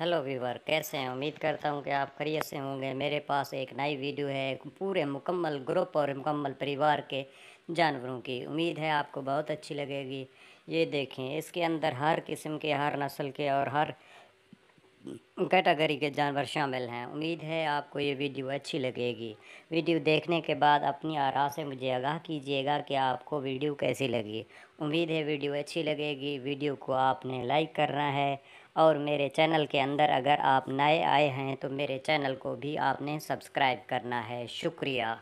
hello viewer कैसे हैं उम्मीद करता हूं कि आप खरीत से होंगे मेरे पास एक नई वीडियो है पूरे मुकम्मल ग्रुप और मुकम्मल परिवार के जानवरों की उम्मीद है आपको बहुत अच्छी लगेगी ये देखें इसके अंदर हर किस्म के हर नस्ल के और हर कैटागरी के जानवर शामिल हैं उम्मीद है आपको ये वीडियो अच्छी लगेगी वीडियो देखने के बाद अपनी आरा से मुझे आगाह कीजिएगा कि आपको वीडियो कैसी लगी उम्मीद है वीडियो अच्छी लगेगी वीडियो को आपने लाइक करना है और मेरे चैनल के अंदर अगर आप नए आए हैं तो मेरे चैनल को भी आपने सब्सक्राइब करना है शुक्रिया